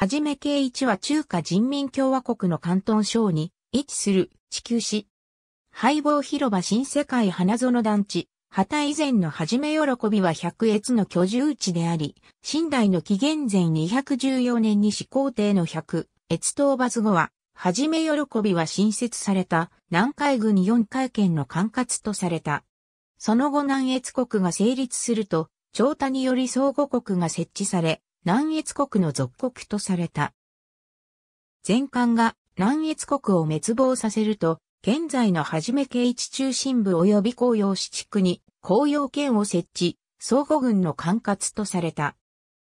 はじめ圭一は中華人民共和国の関東省に位置する地球市。廃房広場新世界花園団地。旗以前のはじめ喜びは百越の居住地であり、新代の紀元前214年に始皇帝の百越討伐後は、はじめ喜びは新設された南海軍四海県の管轄とされた。その後南越国が成立すると、長田により相互国が設置され、南越国の属国とされた。前漢が南越国を滅亡させると、現在のはじめ慶一中心部及び紅葉市地区に紅葉県を設置、相互軍の管轄とされた。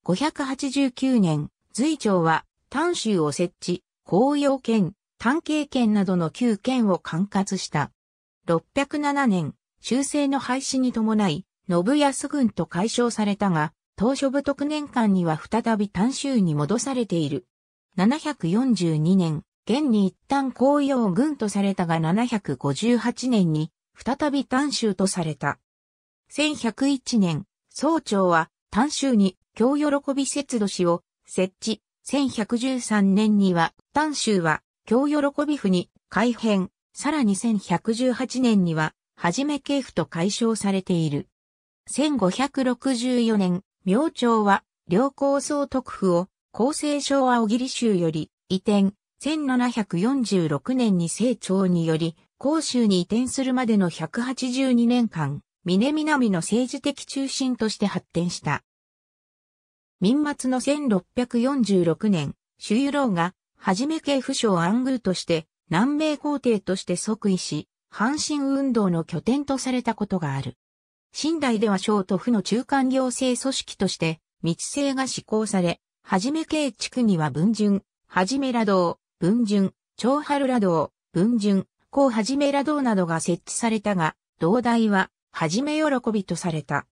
589年、隋朝は丹州を設置、紅葉県、丹慶県などの旧県を管轄した。607年、修正の廃止に伴い、信康軍と解消されたが、当初部特年間には再び単州に戻されている。742年、現に一旦紅葉軍とされたが758年に再び単州とされた。1101年、総長は単州に京喜び節度市を設置。1113年には単州は京喜び府に改変。さらに1118年には、はじめ系府と解消されている。1564年、明朝は、両高総督府を、厚生省青切州より、移転、1746年に清朝により、広州に移転するまでの182年間、峰南の政治的中心として発展した。民末の1646年、朱由郎が、はじめ系府省安宮として、南米皇帝として即位し、阪神運動の拠点とされたことがある。新代では省と府の中間行政組織として、密政が施行され、はじめ計地区には文順、はじめら道、文順、長春ら道、文順、高はじめら道などが設置されたが、道代は、はじめ喜びとされた。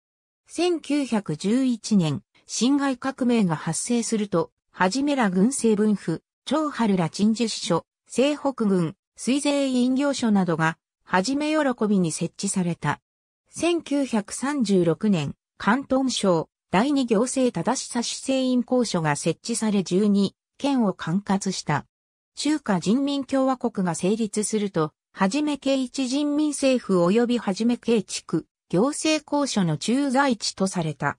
1911年、辛亥革命が発生すると、はじめら軍政分府、長春ら鎮守支所、西北軍、水税院業所などが、はじめ喜びに設置された。1936年、関東省第二行政正しさ市政院公署が設置され12県を管轄した。中華人民共和国が成立すると、はじめ慶一人民政府及びはじめ慶地区行政公署の駐在地とされた。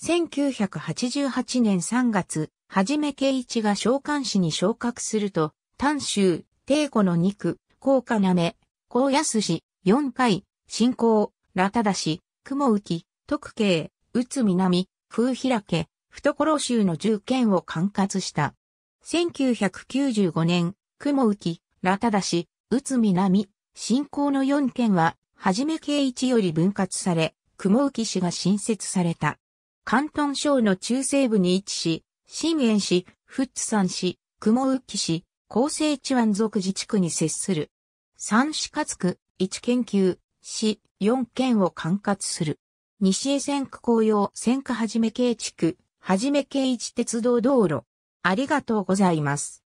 1988年3月、はじめ慶一が召喚市に昇格すると、丹州、帝子の2区、高架なめ、高安市、4回、進行、らただし、雲浮き、徳慶、宇津南、風開け、懐州の十県を管轄した。1995年、雲浮き、ダシ、だし、宇津南、新興の4県は、はじめ慶一より分割され、雲浮市が新設された。関東省の中西部に位置し、新園市、富津山市、雲浮市、厚生地湾族自治区に接する。三市勝区、一研究、市4県を管轄する。西江線区公用線区はじめ系地区、はじめ系一鉄道道路。ありがとうございます。